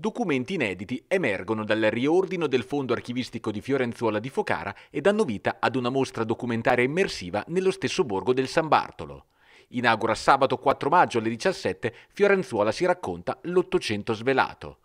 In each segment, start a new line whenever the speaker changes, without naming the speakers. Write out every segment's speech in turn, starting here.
Documenti inediti emergono dal riordino del fondo archivistico di Fiorenzuola di Focara e danno vita ad una mostra documentaria immersiva nello stesso borgo del San Bartolo. Inaugura sabato 4 maggio alle 17 Fiorenzuola si racconta l'Ottocento svelato.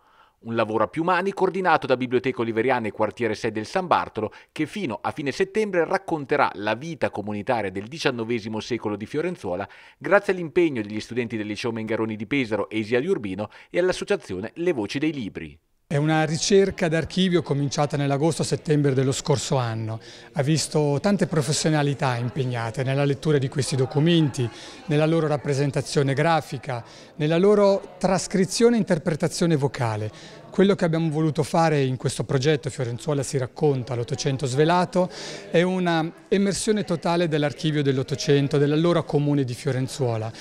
Un lavoro a più mani coordinato da Biblioteca Oliveriana e Quartiere 6 del San Bartolo che fino a fine settembre racconterà la vita comunitaria del XIX secolo di Fiorenzuola grazie all'impegno degli studenti del liceo Mengaroni di Pesaro e Isia di Urbino e all'associazione Le Voci dei Libri.
È una ricerca d'archivio cominciata nell'agosto-settembre dello scorso anno. Ha visto tante professionalità impegnate nella lettura di questi documenti, nella loro rappresentazione grafica, nella loro trascrizione e interpretazione vocale. Quello che abbiamo voluto fare in questo progetto, Fiorenzuola si racconta, l'Ottocento svelato, è una immersione totale dell'archivio dell'Ottocento, dell'allora comune di Fiorenzuola.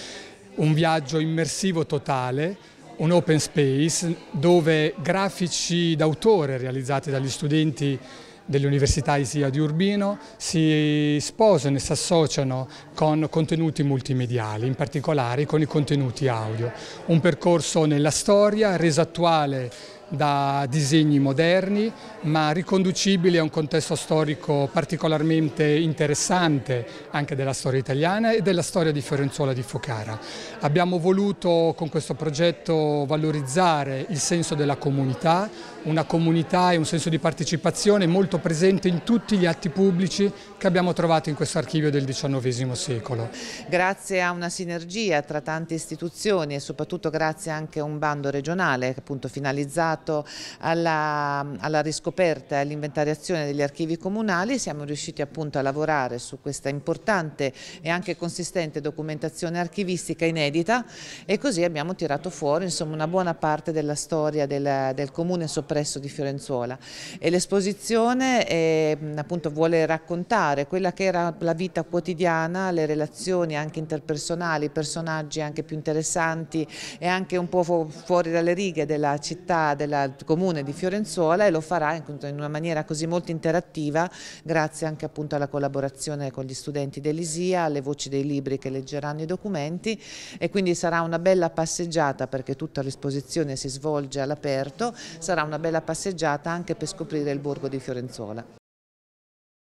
Un viaggio immersivo totale un open space dove grafici d'autore realizzati dagli studenti dell'Università ISIA di Urbino si sposano e si associano con contenuti multimediali, in particolare con i contenuti audio. Un percorso nella storia reso attuale da disegni moderni ma riconducibili a un contesto storico particolarmente interessante anche della storia italiana e della storia di Fiorenzuola di Focara. Abbiamo voluto con questo progetto valorizzare il senso della comunità, una comunità e un senso di partecipazione molto presente in tutti gli atti pubblici che abbiamo trovato in questo archivio del XIX secolo.
Grazie a una sinergia tra tante istituzioni e soprattutto grazie anche a un bando regionale appunto finalizzato portato alla, alla riscoperta e all'inventariazione degli archivi comunali, siamo riusciti appunto a lavorare su questa importante e anche consistente documentazione archivistica inedita e così abbiamo tirato fuori insomma, una buona parte della storia del, del comune soppresso di Fiorenzuola e l'esposizione ehm, appunto vuole raccontare quella che era la vita quotidiana, le relazioni anche interpersonali, i personaggi anche più interessanti e anche un po' fuori dalle righe della città, del comune di Fiorenzuola e lo farà in una maniera così molto interattiva grazie anche appunto alla collaborazione con gli studenti dell'ISIA, alle voci dei libri che leggeranno i documenti e quindi sarà una bella passeggiata perché tutta l'esposizione si svolge all'aperto, sarà una bella passeggiata anche per scoprire il borgo di Fiorenzuola.